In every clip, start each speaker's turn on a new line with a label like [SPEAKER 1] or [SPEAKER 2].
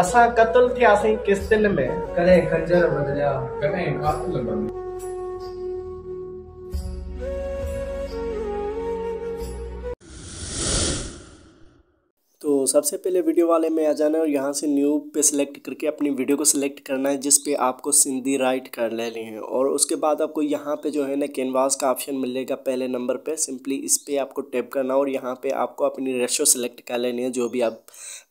[SPEAKER 1] असा कत्ल थे थियासीं किस दिन में कदे खंजर बदिलिया कदे कातिल बदिलिया तो सबसे पहले वीडियो वाले में आ जाना है और यहाँ से न्यू पे सिलेक्ट करके अपनी वीडियो को सिलेक्ट करना है जिस पे आपको सिंधी राइट कर लेनी है और उसके बाद आपको यहाँ पे जो है ना कैनवास का ऑप्शन मिलेगा पहले नंबर पे सिंपली इस पर आपको टैप करना और यहाँ पे आपको अपनी रेशो सेलेक्ट कर लेनी है जो भी आप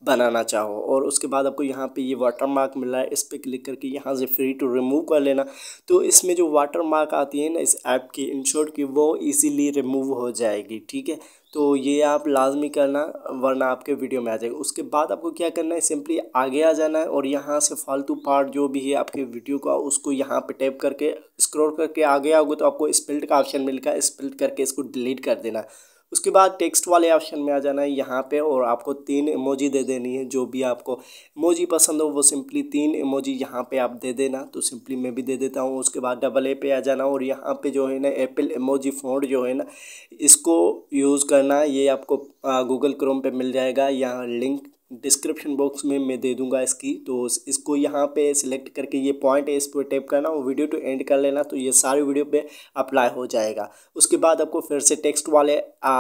[SPEAKER 1] बनाना चाहो और उसके बाद आपको यहाँ पर ये वाटर मार्क रहा है इस पर क्लिक करके यहाँ से फ्री टू रिमूव कर लेना तो इसमें जो वाटर मार्क आती है ना इस ऐप की इंश्योर की वो ईज़िली रिमूव हो जाएगी ठीक है तो ये आप लाजमी करना वरना आपके वीडियो में आ जाएगा उसके बाद आपको क्या करना है सिंपली आगे आ जाना है और यहाँ से फालतू पार्ट जो भी है आपके वीडियो का उसको यहाँ पे टैप करके स्क्रॉल करके आगे आओगे तो आपको स्पिल्ट का ऑप्शन मिलेगा स्पिल्ट करके इसको डिलीट कर देना उसके बाद टेक्स्ट वाले ऑप्शन में आ जाना है यहाँ पे और आपको तीन इमोजी दे देनी है जो भी आपको इमोजी पसंद हो वो सिंपली तीन इमोजी यहाँ पे आप दे देना तो सिंपली मैं भी दे देता हूँ उसके बाद डबल ए पे आ जाना और यहाँ पे जो है ना एप्पल इमोजी फोन जो है ना इसको यूज़ करना ये आपको गूगल क्रोम पे मिल जाएगा यहाँ लिंक डिस्क्रिप्शन बॉक्स में मैं दे दूंगा इसकी तो इसको यहाँ पे सिलेक्ट करके ये पॉइंट है इस पर टैप करना और वीडियो टू एंड कर लेना तो ये सारे वीडियो पे अप्लाई हो जाएगा उसके बाद आपको फिर से टेक्स्ट वाले आ,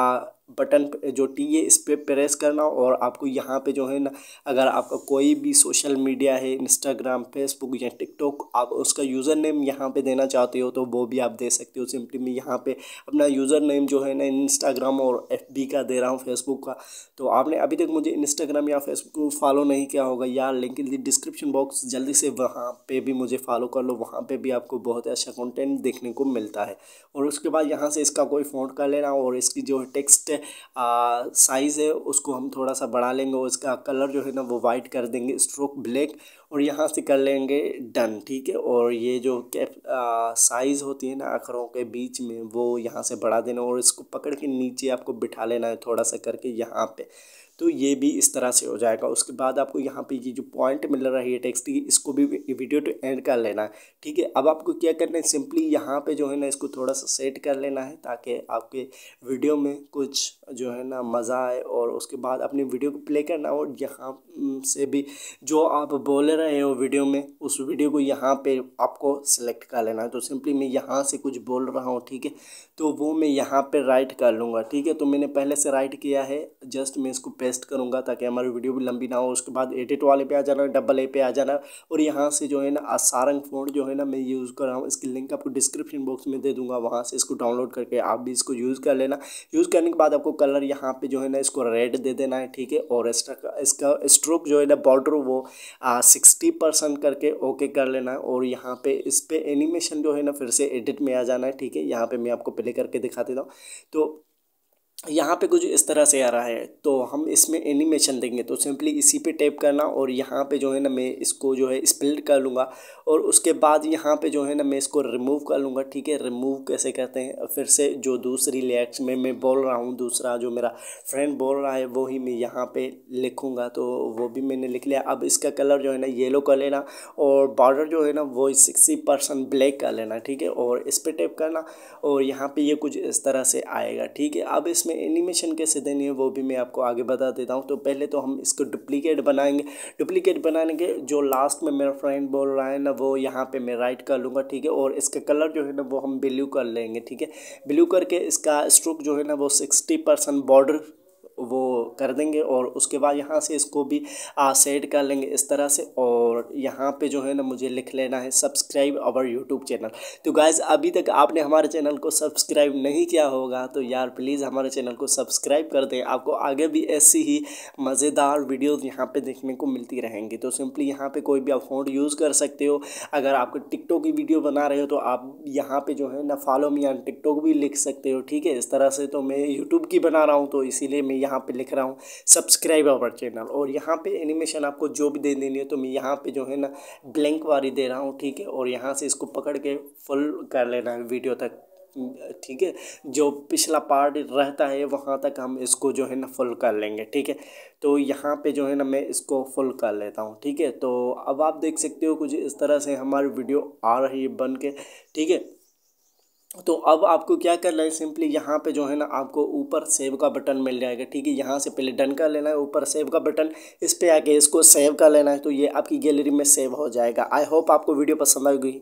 [SPEAKER 1] बटन जो टी है इस पर प्रेस करना और आपको यहाँ पे जो है ना अगर आपका कोई भी सोशल मीडिया है इंस्टाग्राम फेसबुक या टिकटॉक आप उसका यूज़र नेम यहाँ पे देना चाहते हो तो वो भी आप दे सकते हो सिंपली मैं यहाँ पे अपना यूज़र नेम जो है ना इंस्टाग्राम और एफ का दे रहा हूँ फेसबुक का तो आपने अभी तक मुझे इंस्टाग्राम या फेसबुक फॉलो नहीं किया होगा यार लिंक डिस्क्रिप्शन बॉक्स जल्दी से वहाँ पर भी मुझे फॉलो कर लो वहाँ पर भी आपको बहुत अच्छा कॉन्टेंट देखने को मिलता है और उसके बाद यहाँ से इसका कोई फोन कर लेना और इसकी जो टेक्स्ट है साइज़ है उसको हम थोड़ा सा बढ़ा लेंगे उसका कलर जो है ना वो वाइट कर देंगे स्ट्रोक ब्लैक और यहाँ से कर लेंगे डन ठीक है और ये जो कैप साइज़ होती है ना अखरों के बीच में वो यहाँ से बढ़ा देना और इसको पकड़ के नीचे आपको बिठा लेना है थोड़ा सा करके यहाँ पे तो ये भी इस तरह से हो जाएगा उसके बाद आपको यहाँ पे ये जो पॉइंट मिल रहा है ये टेक्स्ट की इसको भी वीडियो टू एंड कर लेना है ठीक है अब आपको क्या करना है सिंपली यहाँ पे जो है ना इसको थोड़ा सा सेट कर लेना है ताकि आपके वीडियो में कुछ जो है ना मज़ा आए और उसके बाद अपनी वीडियो को प्ले करना और यहाँ से भी जो आप बोल रहे रहे हो वीडियो में उस वीडियो को यहाँ पे आपको सेलेक्ट कर लेना है तो सिंपली मैं यहाँ से कुछ बोल रहा हूँ ठीक है तो वो मैं यहाँ पे राइट कर लूँगा ठीक है तो मैंने पहले से राइट किया है जस्ट मैं इसको पेस्ट करूँगा ताकि हमारी वीडियो भी लंबी ना हो उसके बाद एडिट वाले पे आ जाना डबल ए पे आ जाना और यहाँ से जो है ना सारंग फोन जो है ना मैं यूज़ कर रहा हूँ इसकी लिंक आपको डिस्क्रिप्शन बॉक्स में दे दूँगा वहाँ से इसको डाउनलोड करके आप भी इसको यूज़ कर लेना यूज़ करने के बाद आपको कलर यहाँ पर जो है ना इसको रेड दे देना है ठीक है और इसका इसका स्ट्रोक जो है ना बॉर्डर वो आ, सिक्सटी परसेंट करके ओके कर लेना है और यहाँ पे इस पर एनिमेशन जो है ना फिर से एडिट में आ जाना है ठीक है यहाँ पे मैं आपको प्ले करके दिखा देता हूँ तो यहाँ पे कुछ इस तरह से आ रहा है तो हम इसमें एनिमेशन देंगे तो सिंपली इसी पे टैप करना और यहाँ पे जो है ना मैं इसको जो है स्प्लिट कर लूँगा और उसके बाद यहाँ पे जो है ना मैं इसको रिमूव कर लूँगा ठीक है रिमूव कैसे करते हैं फिर से जो दूसरी लेयर्स में मैं बोल रहा हूँ दूसरा जो मेरा फ्रेंड बोल रहा है वो ही मैं यहाँ पर लिखूँगा तो वो भी मैंने लिख लिया अब इसका कलर जो है ना येलो कर लेना और बॉर्डर जो है ना वो सिक्सटी परसेंट ब्लैक कर लेना ठीक है और इस पर टैप करना और यहाँ पर ये कुछ इस तरह से आएगा ठीक है अब इसमें एनिमेशन कैसे देनी है वो भी मैं आपको आगे बता देता हूँ तो पहले तो हम इसको डुप्लीकेट बनाएंगे डुप्लीकेट बनाने के जो लास्ट में मेरा फ्रेंड बोल रहा है ना वो यहाँ पे मैं राइट कर लूँगा ठीक है और इसका कलर जो है ना वो हम ब्लू कर लेंगे ठीक है ब्लू करके इसका स्ट्रोक जो है ना वो सिक्सटी परसेंट बॉर्डर वो कर देंगे और उसके बाद यहाँ से इसको भी सेट कर लेंगे इस तरह से और यहाँ पे जो है ना मुझे लिख लेना है सब्सक्राइब अवर यूट्यूब चैनल तो गाइज़ अभी तक आपने हमारे चैनल को सब्सक्राइब नहीं किया होगा तो यार प्लीज़ हमारे चैनल को सब्सक्राइब कर दें आपको आगे भी ऐसी ही मज़ेदार वीडियोज़ यहाँ पर देखने को मिलती रहेंगी तो सिंपली यहाँ पर कोई भी आप फ़ॉन्ट यूज़ कर सकते हो अगर आपको टिकटॉक की वीडियो बना रहे हो तो आप यहाँ पर जो है ना फॉलो मी ऑन टिकटॉक भी लिख सकते हो ठीक है इस तरह से तो मैं यूट्यूब की बना रहा हूँ तो इसीलिए मैं यहाँ पे लिख रहा हूँ सब्सक्राइब अवर चैनल और यहाँ पे एनिमेशन आपको जो भी दे देनी है तो मैं यहाँ पे जो है ना ब्लैंक वाली दे रहा हूँ ठीक है और यहाँ से इसको पकड़ के फुल कर लेना है वीडियो तक ठीक है जो पिछला पार्ट रहता है वहाँ तक हम इसको जो है ना फुल कर लेंगे ठीक है तो यहाँ पे जो है ना मैं इसको फुल कर लेता हूँ ठीक है तो अब आप देख सकते हो कुछ इस तरह से हमारी वीडियो आ रही है बन के ठीक है तो अब आपको क्या करना है सिंपली यहाँ पे जो है ना आपको ऊपर सेव का बटन मिल जाएगा ठीक है यहाँ से पहले डन कर लेना है ऊपर सेव का बटन इस पर आके इसको सेव कर लेना है तो ये आपकी गैलरी में सेव हो जाएगा आई होप आपको वीडियो पसंद आएगी